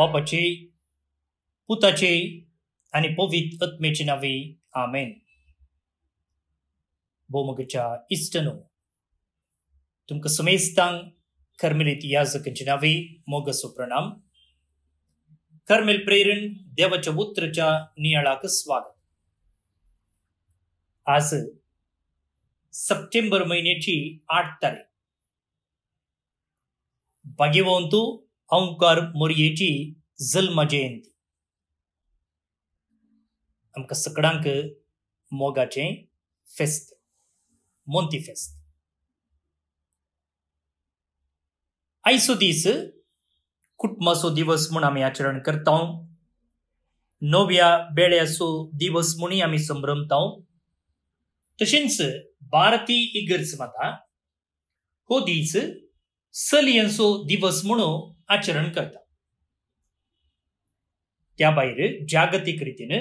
बापाचे पुताचे आणि पवित आत्म्याचे नावे आमेन भोमगच्या इष्टनो तुमकां समेस्तांक कर्मेलीत याजकांची नावे मोग सुप्रणाम कर्मेल प्रेरण देवाच्या पुत्रच्या नियाळाक स्वागत आज सप्टेंबर महिन्याची आठ तारीख भाग्यवंतू ओंकार मोरयेची जल्म जयंती आमकां सगळ्यांक मोगाचें फेस्त मोंती फेस्त आयसो दीस कुटुंबाचो दिवस म्हूण आमी आचरण करता नव्या बेळ्याचो दिवस म्हणूय आमी संभ्रमता तशेंच भारती इगर्ज माता हो दीस सलयांचो दिवस म्हणून आचरण करता, त्या भायर जागतिक रितीन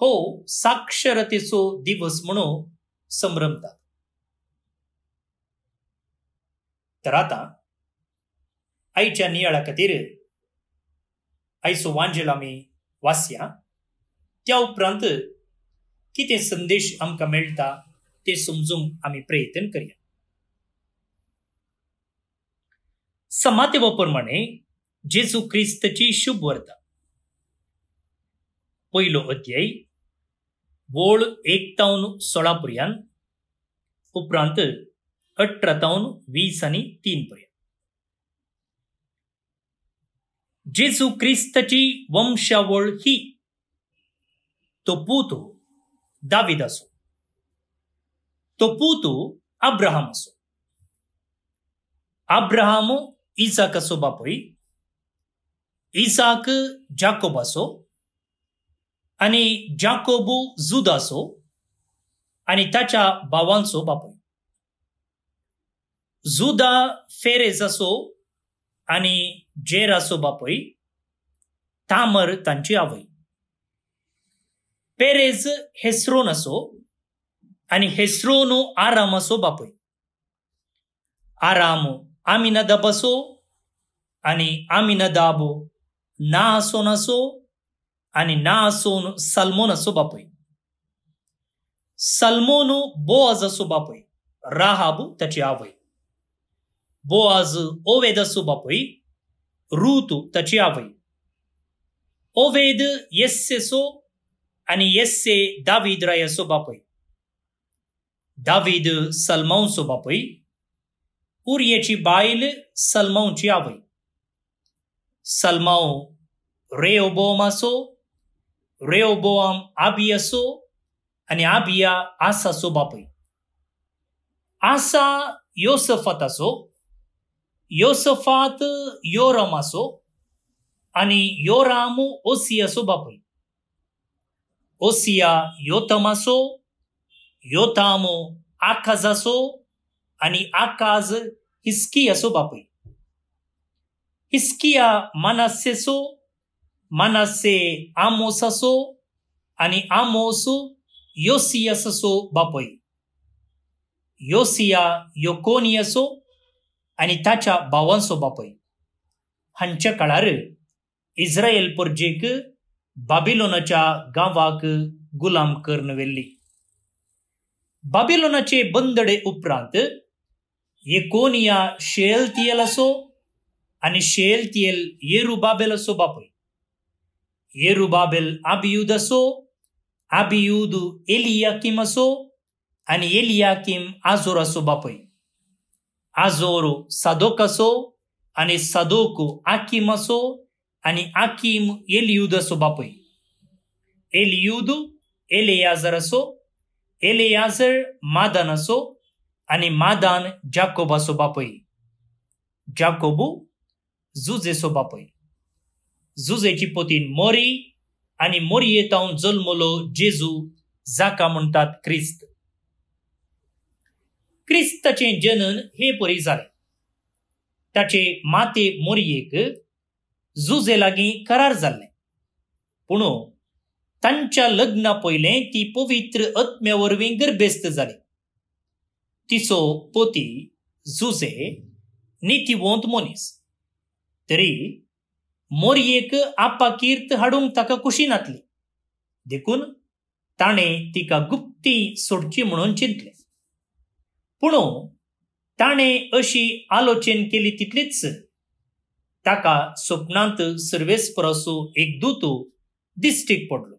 हो साक्षरतेचो दिवस म्हणून संभ्रमतात तर आता आईच्या नियाळा खातीर आयचो वांजेल आम्ही वाचया त्या उपरांत किती संदेश आमकां मेळटा ते समजून आम्ही प्रयत्न करया समाते प्रमाणे जेजू क्रिस्तची शुभ वर्ता पयलो अध्याय वोळ एकतावन सोळा पर्यंत उपरांत अठरा तावन वीस आनी तीन पर्यंत जेजू क्रिस्तची वंशावळ ही तो पूत हो दावीद असो तो पूत हो अब्राहम असो अब्राहम ஈசாக்க சோபா போய் ఈసాక్ జాకోబాసో आणि जाकोबो जुदासो आणि त्याच्या भावांसो बापय जुदा फेरेजासो आणि जेरासो बापय तामर तांची आवय पेरेज हेस्रोन असो आणि हेस्रोनो आराम असो बापय आराम आमिना दबासो అని అమినదాబు నాసోనసో అని నాసోను సల్మోనసు బపోయి సల్మోను బోఅజసు బపోయి రాహాబు తచియావోయి బోఅజు ఓవేదసు బపోయి రూతు తచియావోయి ఓవేద్ ఎస్సెసో అని ఎస్సే దావీద్ రయసు బపోయి David Salmon subapoi, Urieci Baile Salmon Ciavoi. Salmão, Reobomaso, Reoboam Abiaso, अनि आबिया आशा सो बापै आशा योसफात असो योसफात योरम असो अनि योराम ओसिया सो बापै ओसिया योतम असो योतामु आकाज असो अनि आकाज हिसकी असो बापै हिस्किया मनासेसो मनसे आमोससो आणि आमोसो योसियससो बापई योसिया योकोनियसो आणि ताच्या बावांसो बापय हांच्या काळार इस्रायल पोर्जेक बाबिलोनाच्या गांवाक गुलाम करन वेल्ली बाबिलोनाचे बंदडे उपरांत एकोनिया शेल असो அனி ஷேல் தியல் ஏருபாபெல சோபா போய் ஏருபாபெல் அபியூதசோ அபியூது எலியா கிமசோ அனி எலியா கிம் அசோர சோபா போய் அசோரு சதோகசோ அனி சதோக்கு அக்கிமசோ அனி அக்கிம் எலியூத சோபா போய் எலியூது எலியாசரசோ எலியாசர் மாதனசோ அனி மாதான் ஜாக்கோபா சோபா போய் ஜாக்கோபு जुजेचो बापय जुजेची पोतीन मोरी आनी मोरयेतावन जल्मलो जेजू जाका म्हणतात क्रिस्त क्रिस्तचे जनन हे परी झाले ताचे माते मोरयेक जुजे लागी करार झाले पूण तांच्या लग्ना पहिले ती पवित्र आत्म्या वरवीं गर्भेस्त जाली तिचो पोती जुजे नितिवंत मोनीस तरी मोरयेक आपा कीर्त हाडूंक ताका कुशी नातली देखून ताणे तिका गुप्ती सोडची म्हणून चिंतले पूण ताणें अशी आलोचन केली तितलीच ताका स्वप्नांत सर्वेस्परसो एक दूत दिश्टीक पडलो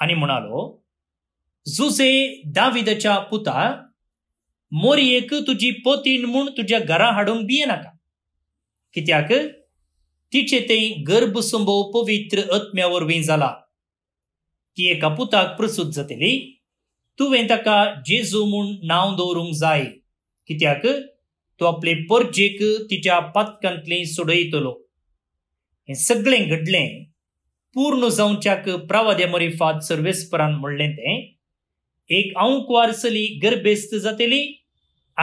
आणि म्हणालो जुजे दाविदच्या पुता मोरयेक तुझी पोतीन म्हणून तुझ्या घरा हाडूंक बिये नाका कित्याक तिचे ते गर्भ संभव पवित्र आत्म्या वरवीं झाला ती एका पुताक प्रसूत जातली तुवें ताका जेजू म्हूण नांव दवरूंक जाय कित्याक तो आपले परजेक तिच्या पातकांतलें सोडयतलो हे सगळें घडलें पूर्ण जावच्याक प्रावाद्या मरिफात सर्वेस्परान म्हणलें तें एक अंक वारसली गर्भेस्त जातेली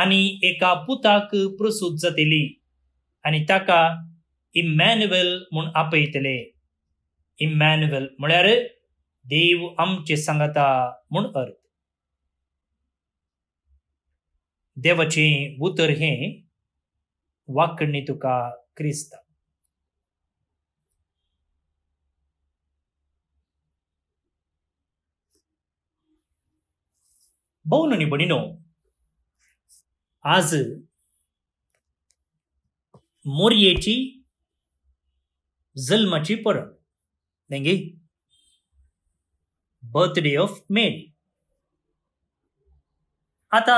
आणि एका पुताक प्रसूत जातेली आणि ताका इमॅन्युएल म्हणून आपयतले इमॅन्युएल म्हळ्यार देव आमचे सांगता म्हूण अर्थ देवाचें उतर हे वाकडणी तुका क्रिस्ता बौननी बनिनो आज मोरयेची जल्माची परब देंगे, बर्थडे ऑफ मेरी आता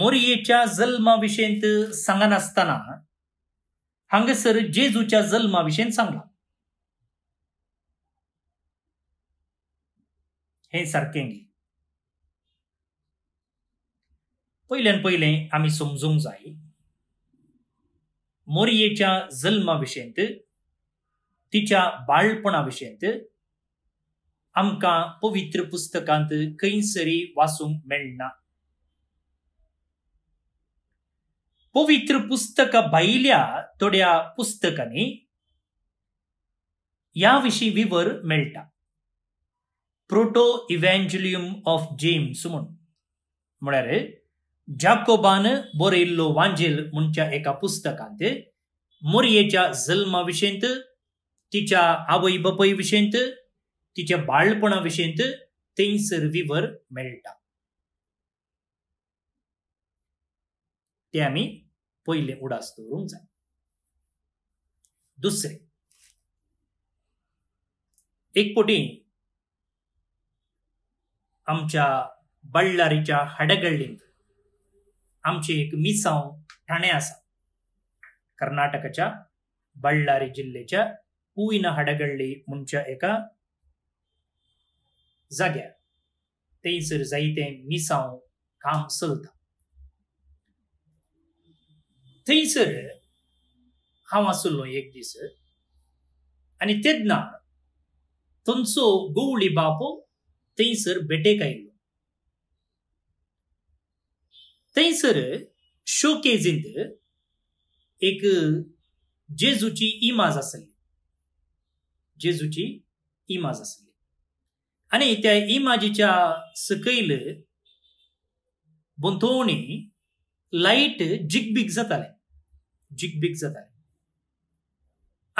मोरयेच्या जल्मा विशेंत सांगनासतना हंगसर जेजूच्या जन्माविषयी सांगला हे सारखें पयल्यान पहिले आमी समजूंक जाय मोरयेच्या जल्मा विशयंत तिच्या बाळपणा विशयंत आमकां पवित्र पुस्तकांत खंयसरी वाचूंक मेळना पवित्र पुस्तकां भायल्या थोड्या पुस्तकांनी ह्या विशीं विवर मेळटा प्रोटो इव्हँजलियम ऑफ जेम्स म्हणून म्हळ्यार जाकोबान बोरेल्लो वांजेल म्हणच्या एका पुस्तकांत मोरयेच्या जल्मा तिच्या आवई बापाय विशेंत तिच्या बाळपणा विशेंत थंयसर विवर मेळटा ते आमी पहिले उडास दवरूंक जाय दुसरे एक पोटी आमच्या बळ्ळारीच्या हाडगल्लींत आमचे एक मिसांव ठाणे आसा कर्नाटकाच्या बळ्ळारी जिल्ह्याच्या ಹೂವಿನ ಹಡಗಳ್ಳಿ ಮುಂಚ एका जाग्यार थंयसर जायते मिसांव काम चलता थंयसर हांव आसलो एक दीस आनी तेदना थंयचो गवळी बापो थंयसर बेटेक आयलो थंयसर शोकेजींत एक जेजूची इमाज आसली जेजूची इमाज आसली आनी त्या इमाजीच्या सकयल बोंतोवणी लायट जिगबीग जाताले जिगबीग जाताले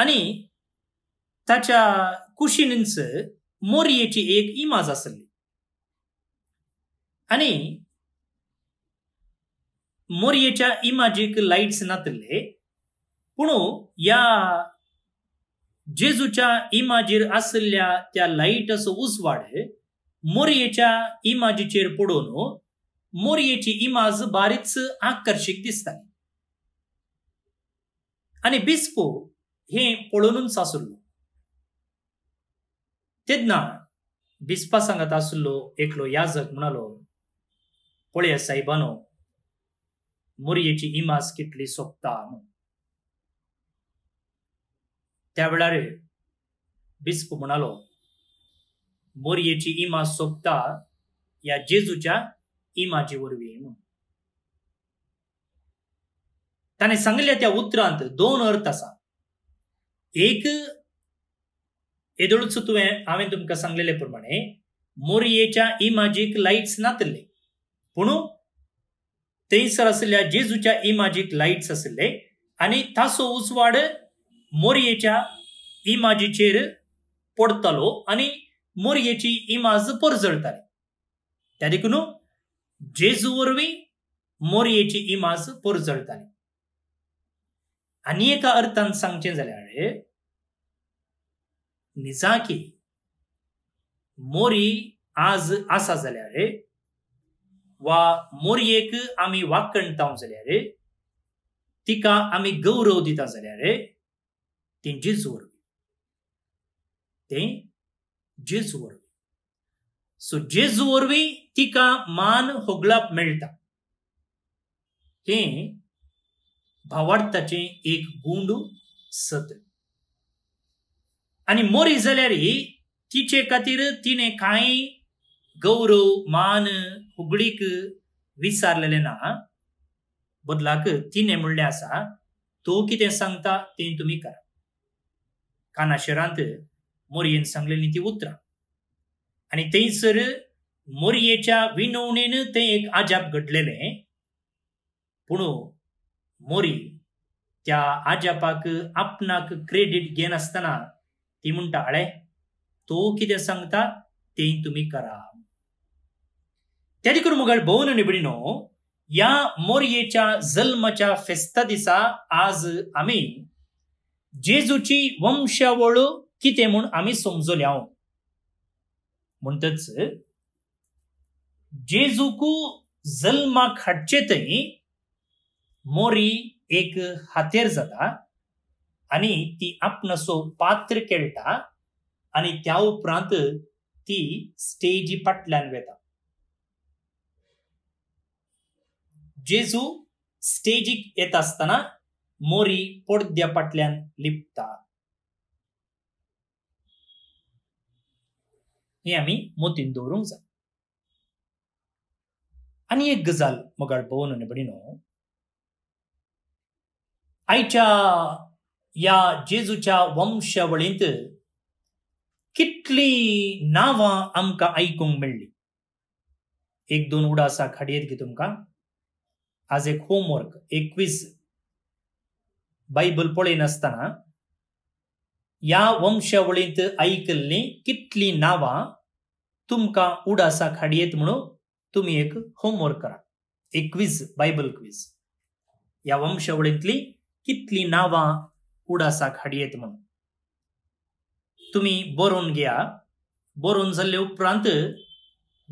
आनी ताच्या कुशिनींच मोरयेची एक इमाज आसली आनी मोरियेच्या इमॅजिक ಲೈಟ್ಸ್ नातले पण या जेजूच्या इमाजीर असल्या त्या लायटस उसवाड मोरयेच्या इमाजीचेर पडून मोरयेची इमाज बारीच आकर्षक दिसता आणि बिस्पो हे पळोवनूच सासुरलो तेदना बिस्पा सांगत आसलो एकलो याजक म्हणालो पळय साहेबानो मुरयेची इमास कितली सोपता म्हणून त्या वेळार बिस्प म्हणालो मोरयेची इमा सोपता या जेजूच्या इमाची वरवी म्हणून ताणें सांगिल्ल्या त्या उतरांत दोन अर्थ आसा एक येदोळच तुवें हांवें तुमकां सांगलेले प्रमाणे मोरयेच्या इमाजीक लायट्स नातले पूण तेसर जेजूच्या जेजुच्या इमाजीक लाईट्स असले आणि तासो उसवाड मोरयेच्या इमाजीचेर पडतलो आनी मोरयेची इमाज परजळताली त्या देखून जेजू वरवीं मोरयेची इमाज परजळटाली आणि एका अर्थान सांगचे जाल्यार निजाकी मोरी आज आसा जाल्यार वा मोरयेक आमी वाक्कणटांव जाल्यार तिका आमी गौरव दिता जाल्यार जीज जोर ते जेजू वरवीं सो जेजू वरवी तिका मान होगलाप मेळटा हे भावार्थाचे एक गुंड सत्य आणि मोरी जाल्यार तिचे खातीर तिने काही गौरव मान उगडीक सारलेले ना बदलाक तीन नेमुळ्ळें आसा तो कितें सांगता तें तुमी करा कानाशेरांत मोरयेन सांगलेली ती उतरां आनी थंयसर मोरयेच्या विनवणेन तें एक आजाब घडलेले पूण मोरी त्या आजापाक आपणाक क्रेडिट घेनासतना ती म्हणटा आळे तो कितें सांगता ते तुमी करा त्या ठिकाण मग बवन निबडिनो या मोरयेच्या जन्मच्या फेस्ता दिसा आज आम्ही जेजूची वंशावळ कितें म्हूण आमी समजल्या म्हणटच जेजूकू जल्माक हाडचे तरी मोरी एक हातेर जाता आणि ती सो पात्र केळटा आणि त्या उपरांत ती स्टेजी फाटल्यान वेता जेजू स्टेजिक येत असताना मोरी पोडद्या पाटल्यान लिपता हे आम्ही मोतीन दवरूंक जाय एक गजाल मुखार भोवन आनी बडी न्हू आयच्या जेजूच्या वंशावळींत कितली नांवां आमकां आयकूंक मेळ्ळी एक दोन उडासा खाडयेत गे तुमकां आज एक होमवर्क एकवीस बायबल पळय नसताना या वंशावळींत ऐकल्ली कितली नावा तुमका उडासा खाडयेत म्हणून तुम्ही एक होमवर्क करा एकवीस बायबल क्वीज या वंशावळीतली कितली नावा उडासा खाडयेत म्हणून तुम्ही बरोवन घ्या बरोवन झाले उपरांत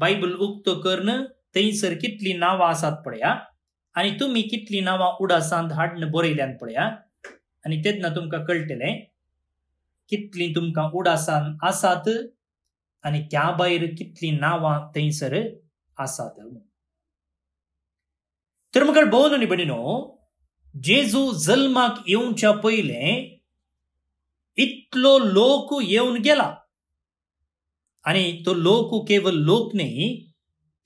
बायबल उक्त करन थंयसर कितली नावां आसात पळया आनी तुमी कितलीं नांवां सांद धाडन बरयल्यान पळया आनी तेन्ना तुमकां कळटलें कितलीं तुमकां उडासान आसात आणि त्या भायर कितलीं नांवां थंयसर आसात तर मग भोवन न्ही जेजू जल्माक येवच्या पयलें इतलो लोक येऊन गेला आनी तो लोक केवळ लोक न्ही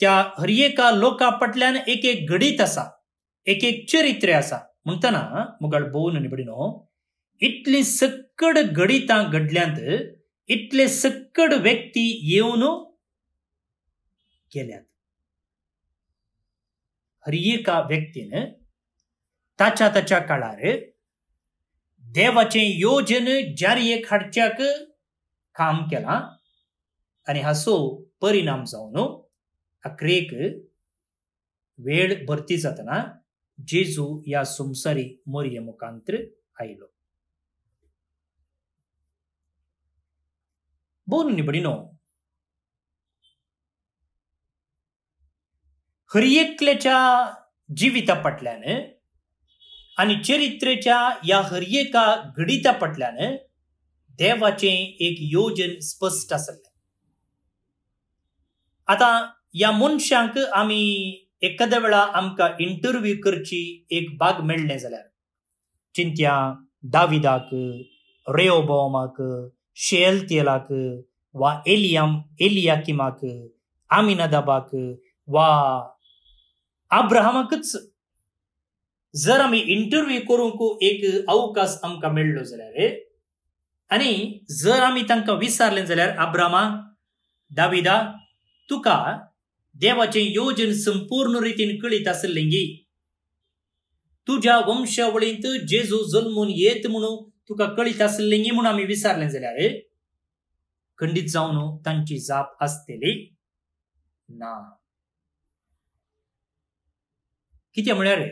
त्या हरएका लोका फाटल्यान एक एक घडीत असा चरित्र आसा म्हणटना मुगळ भोवन निबडिनो इतली सक्कड घडितां घडल्यांत इतले सक्कड व्यक्ती येवन गेल्यात हरियेका व्यक्तीन ताच्या ताच्या काळार देवाचें योजन जारयेक हाडच्याक काम केलां आनी हाचो परिणाम जावन अक्रेक वेळ भरती जातना जेजू या सुमसारी मोर्य मुखांत्र आयलो बोन निबडिनो हरियेकलेच्या जिविता पटल्यान आणि चरित्रेच्या या हरियेका घडिता पटल्यान देवाचें एक योजन स्पष्ट आसलें आता या मनशांक आमी एखाद्या वेळा आमकां इंटरव्यू करची एक भाग मेळ्ळें जाल्यार चिंत्या दाविदाक रेओबॉमाक शेलतेलाक वा एलियम एलियाकिमाक आमिनादाबाक वा आब्रहामाकच जर आमी इंटरव्यू करूंक एक अवकाश आमकां मेळ्ळो जाल्यार आनी जर आमी तांकां विचारलें जाल्यार आब्रामा दाविदा तुका देवाचें योजन संपूर्ण रितीन कळीत असलेंगी तुझ्या तुज्या वंशावळींत जेजू जल्मून येत म्हणून तुका कळीत असलेंगी म्हणून आम्ही आमी विसारलें जाल्यार खंडीत जावन तांची जाप असतेली ना कितें म्हळ्यार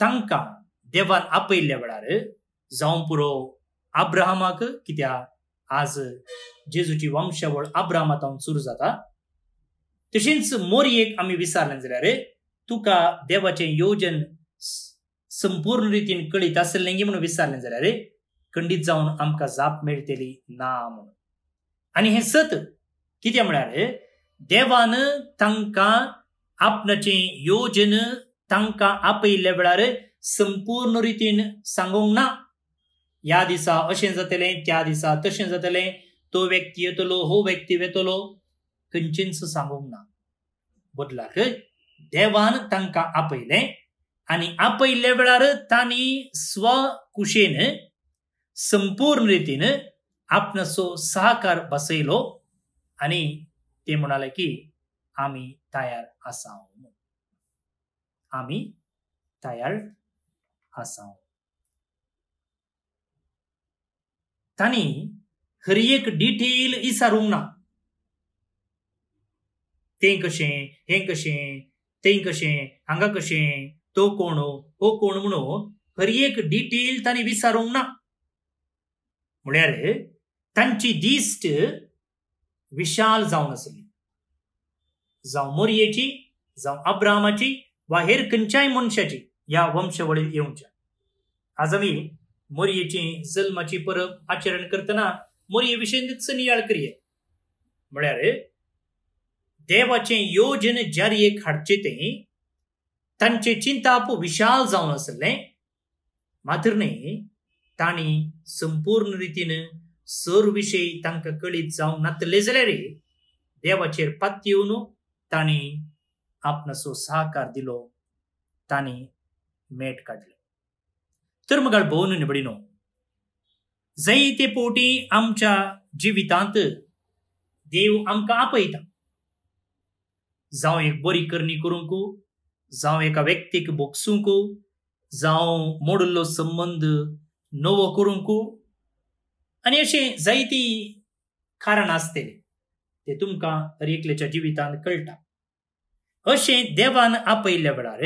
तांकां देवान आपयल्ल्या वेळार जावं पुरो आब्राहमाक कित्या आज जेजूची वंशावळ आब्राहमातावन सुरू जाता तशेंच मोरयेक आमी विचारलें जाल्यार तुका देवाचे योजन संपूर्ण रितीन कळीत आसलें म्हणून विचारलें जाल्यार खंडीत जावन आमकां जाप मेळटली ना म्हणून आनी हे सत कितें म्हळ्यार देवान तांकां आपणाचें योजन तांकां आपयल्या वेळार संपूर्ण रितीन सांगूंक ना ह्या दिसा अशें जातले त्या दिसा तशें जातले तो व्यक्ती येतलो हो व्यक्ती वेतलो कंचेनचं सांगूंक ना बदलाक देवान तांकां आपयलें आनी आपयल्ल्या वेळार तांणी कुशेन, संपूर्ण रितीन आपणसो सहकार बसयलो आनी ते म्हणाले की आमी तयार आसा आमी तयार आसा तांणी हरियेक डिटेल इसारूंक ना तें कशें हें कशें तें कशें हांगा कशें तो कोण हो, हो कोण म्हणो हो, हर एक डिटेल तांणी विचारूंक ना म्हळ्यार तांची दिस्ट विशाल जावन आसली जावं मोरयेची जावं अब्रामाची वा हेर खंयच्याय मनशाची ह्या वंशवळीत येवच्या आज आमी मोरयेची जल्माची परब आचरण करतना मोरये विशयी नियाळ करया म्हळ्यार देवाचें योजन जारये हाडचें तें चिंता चिंताप विशाल जाऊन आसलें मात्र न्ही संपूर्ण रितीन सर विशयी तांकां कळीत जावंक नातले जाल्यार देवाचेर पात येवन तांणी सहकार दिलो तांणी मेट काडलें तर मग भोवन निबडिनो जैते पोटी आमच्या जिवितांत देव आमकां आपयता जावं एक बरी करणी करूंकू जावं एका व्यक्तीक बोगसूंकू जावं मोडल्लो संबंद नवो करूंकू आनी अशी जायतीं कारण आसतले ते तुमकां हर एकल्याच्या जिवितांत कळटा अशें देवान आपयल्ल्या वेळार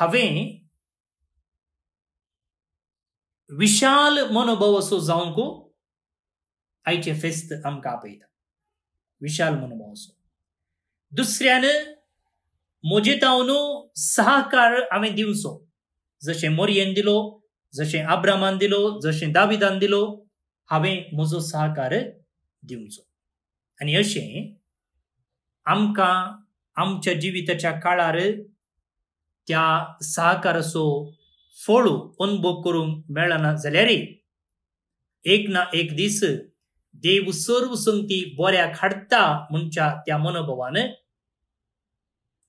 हांवें विशाल मनोभव असो जावंक आयचें फेस्त आमकां आपयता विशाल मनोभव असो दुसऱ्यानं मोजेतावनो सहकार हांवें दिवसो जशें मोरयेन दिलो जसे आब्रामान दिलो जसे दाबिदान दिलो हांवें म्हजो सहकार दिवचो आनी अशें आमकां आमच्या जिविताच्या काळार त्या सहकाराचो फळ अनुभव करूंक मेळना जाल्यारय एक ना एक दीस देव सर्व संगती बऱ्या खाड़ता म्हणच्या त्या मनोभवान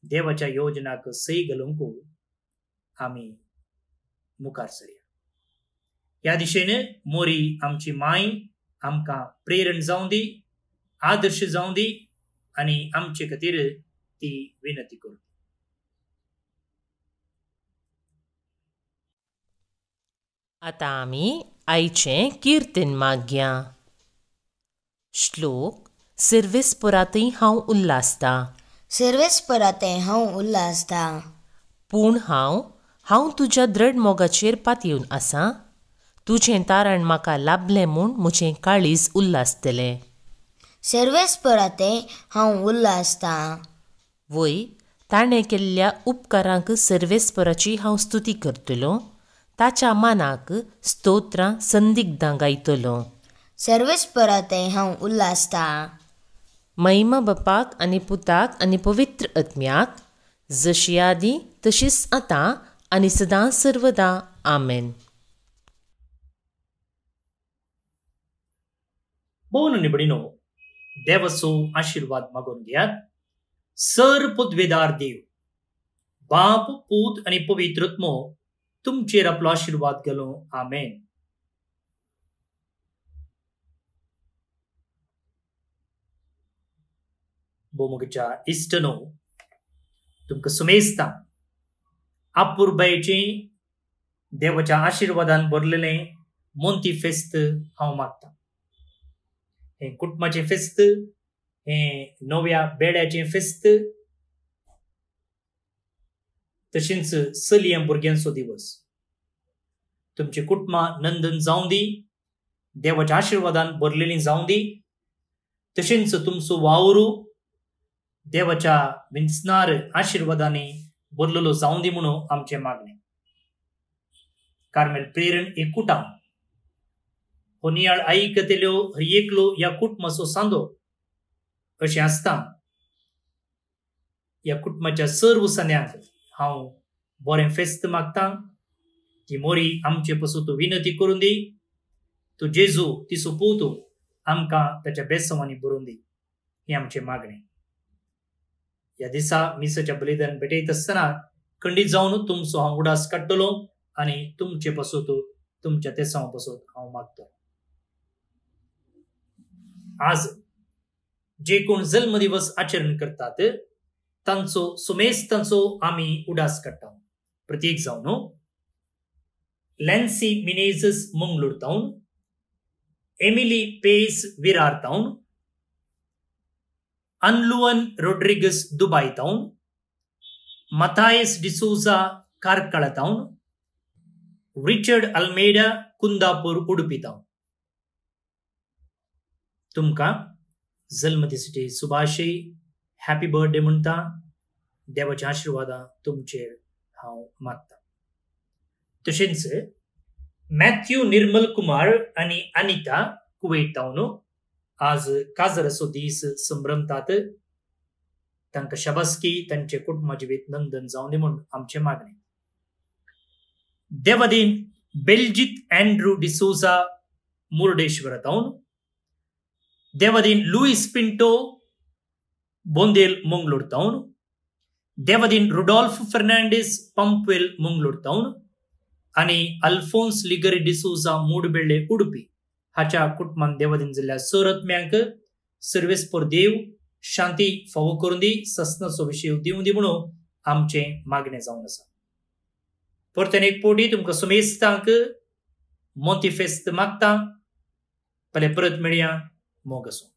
देवाच्या योजनाक सई घालूंक आमी मुखार सरया ह्या दिशेन मोरी आमची माय आमकां प्रेरण जावं दी आदर्श जावं दी आनी आमचे खातीर ती विनंती करूं आतां आमी आयचें कीर्तन माग्या श्लोक सिर्विस पुरातही हांव उल्लासता सर्वेस पराते हांव उल्लासता पूण हांव हांव तुज्या द्रढ मोगाचेर पातयेवन आसां तुजें तारण म्हाका लाभलें म्हूण म्हजें काळीज उल्लासतलें सर्वेस पराते हांव उल्लासता वय ताणें केल्ल्या उपकारांक सर्वेस्पराची हांव स्तुती करतलों ताच्या मानाक स्तोत्रां संदिग्धां गायतलों परत आहे हा ઉલ્લાસતા महिमा बापाक आणि पुताक आणि पवित्र आत्म्याक जशी आधी तशीच आतां आनी सदां सर्वदा आमेन बोन निबडिनो देवसो आशीर्वाद मागून घ्यात सर पुद्वेदार देव बाप पूत आणि पवित्र आत्मो तुमचेर आपलो आशिर्वाद आमेन इष्ट नो तुमकां सुमेस्ता आपुरबायेची देवाच्या आशिर्वादान भरलेले मोंती फेस्त हांव मागता हे कुटुंबाचें फेस्त हे नव्या बेड्याचें फेस्त तशेंच चलये भुरग्यांचो दिवस तुमची कुटुंबां नंदन जावं दी देवाच्या आशिर्वादान भरलेली जावं दी तशेंच तुमचो वावरू विंचणार आशीर्वादाने बोललो जाऊन दे म्हणून आमचे मागणे कार्मेल प्रेरण एकुटा होनियाळ आई कतेल्यो एकलो या कुटुंबाचो सांदो अशें आसता या कुटुंबाच्या सर्व सण्यांक हांव बरें फेस्त मागता ती मोरी आमचे पसून तूं विनती करून दी तूं जेजू तिसू पूत आमकां ताच्या बेसवांनी बरोवन दी हे आमचे मागणें दिसा मिसाचें बलिदान भेटयत आसतना खंडीत जावन तुमचो हांव उडास काडटलो आनी तुमचे पसूत तुमच्या तेसांव पसूत हांव मागतो आज जे कोण जल्म दिवस आचरण करतात तांचो सुमेस तांचो आमी उडास काडटा प्रत्येक जावन लॅन्सी मिनेजस मंगलोर तावन एमिली पेस विरार तावन ಅನ್ಲುವನ್ Rodrigues Dubai town Mathias D'Souza Karkala town Richard Almeida Kundapur Udupi town ತುಮ್ಕಾ ಜಲ್ಮತಿ ಸಿಟಿ ಸುಭಾಷಿ ಹ್ಯಾಪಿ ಬರ್ಡೇ ಮುಂತಾ देवाच्या आशिर्वादा तुमचेर हांव मागतां तशेंच मॅथ्यू निर्मल कुमार आनी अनिता कुवेट तावनो आज काज रसोदीस संभ्रमतात तांकां शबस्की तांचे कुटुंबा नंदन जावं म्हणून आमचे मागणे देवदिन बेल्जीत अँड्रू डिसोजा मुर्डेश्वरतावन देवदिन लुईस पिंटो बोंदेल मंगलोरतावन देवदिन रुडॉल्फ फर्नांडीस पंपवेल मंगलोरतावन आणि Alphonse लिगरी D'Souza मूडबेळे Udupi हाचा Kurtman Devadin zilelesi öğretmeyankı सर्वेस पर देव शांती फावो करून दी सस्न दी म्हणून आमचे मागणे जावन आसा परतून एक पोटी तुमकां सुमेस्तांक मोंती फेस्त मागता पले परत मेळया मोग